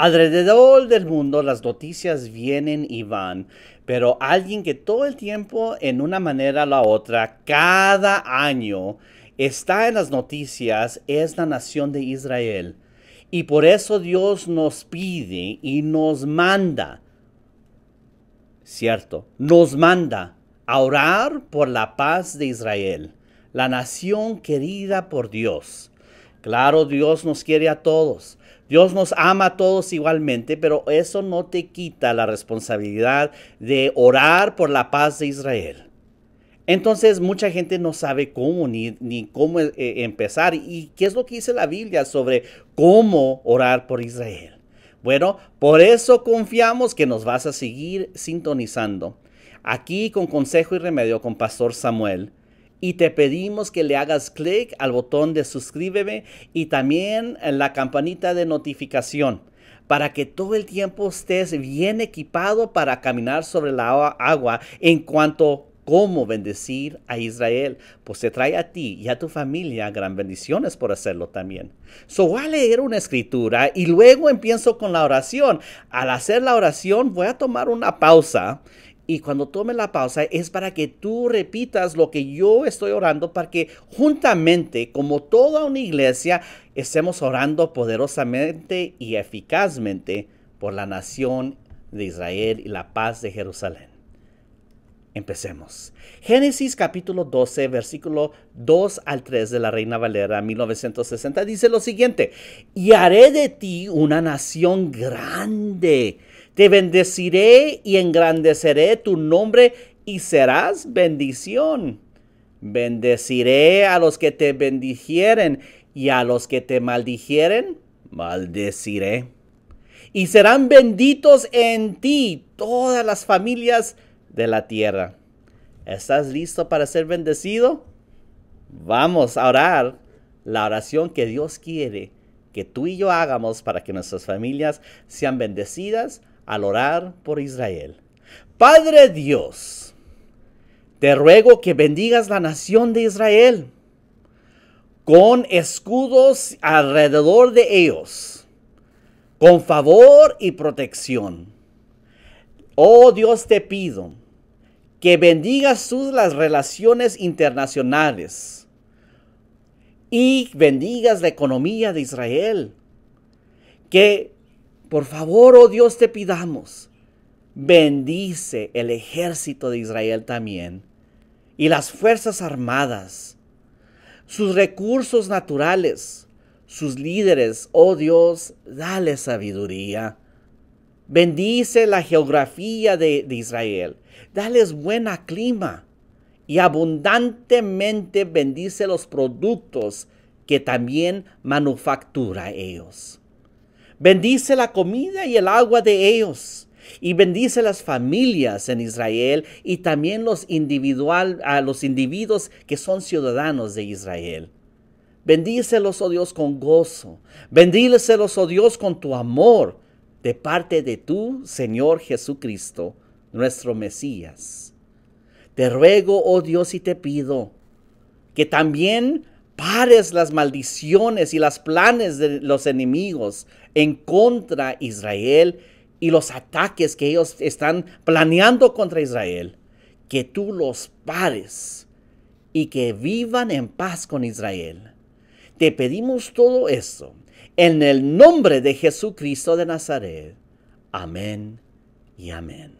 Alrededor del mundo las noticias vienen y van, pero alguien que todo el tiempo, en una manera o la otra, cada año, está en las noticias es la nación de Israel. Y por eso Dios nos pide y nos manda, cierto, nos manda a orar por la paz de Israel, la nación querida por Dios. Claro, Dios nos quiere a todos. Dios nos ama a todos igualmente, pero eso no te quita la responsabilidad de orar por la paz de Israel. Entonces mucha gente no sabe cómo ni, cómo eh, eh, empezar. ¿Y qué es lo que dice la Biblia sobre cómo orar por Israel? Bueno, por eso confiamos que nos vas a seguir sintonizando. Aquí con Consejo y Remedio con Pastor Samuel y te pedimos que le hagas clic al botón de suscríbeme y también en la campanita de notificación para que todo el tiempo estés bien equipado para caminar sobre la agua en cuanto cómo bendecir a Israel, pues se trae a ti y a tu familia gran bendiciones por hacerlo también. So voy a leer una escritura y luego empiezo con la oración. Al hacer la oración voy a tomar una pausa y cuando tome la pausa es para que tú repitas lo que yo estoy orando, para que juntamente, como toda una iglesia, estemos orando poderosamente y eficazmente por la nación de Israel y la paz de Jerusalén. Empecemos. Génesis capítulo 12, versículo 2 al 3 de la Reina Valera 1960 dice lo siguiente, y haré de ti una nación grande, te bendeciré y engrandeceré tu nombre y serás bendición. Bendeciré a los que te bendijeren y a los que te maldijeren, maldeciré. Y serán benditos en ti todas las familias de la tierra. ¿Estás listo para ser bendecido? Vamos a orar la oración que Dios quiere que tú y yo hagamos para que nuestras familias sean bendecidas al orar por Israel. Padre Dios, te ruego que bendigas la nación de Israel con escudos alrededor de ellos, con favor y protección Oh Dios, te pido que bendigas sus las relaciones internacionales y bendigas la economía de Israel. Que, por favor, oh Dios, te pidamos, bendice el ejército de Israel también y las fuerzas armadas, sus recursos naturales, sus líderes, oh Dios, dale sabiduría Bendice la geografía de, Israel. Dales buen clima y abundantemente bendice los productos que también manufactura ellos. Bendice la comida y el agua de ellos. Y bendice las familias en Israel y también los, individual, a los individuos que son ciudadanos de Israel. Bendícelos, oh Dios, con gozo. Bendícelos, oh Dios, con tu amor de parte de tu Señor Jesucristo, nuestro Mesías. Te ruego, oh Dios, y te pido que también pares las maldiciones y los planes de los enemigos en contra Israel y los ataques que ellos están planeando contra Israel, que tú los pares y que vivan en paz con Israel. Te pedimos todo eso. En el nombre de Jesucristo de Nazaret. Amén y amén.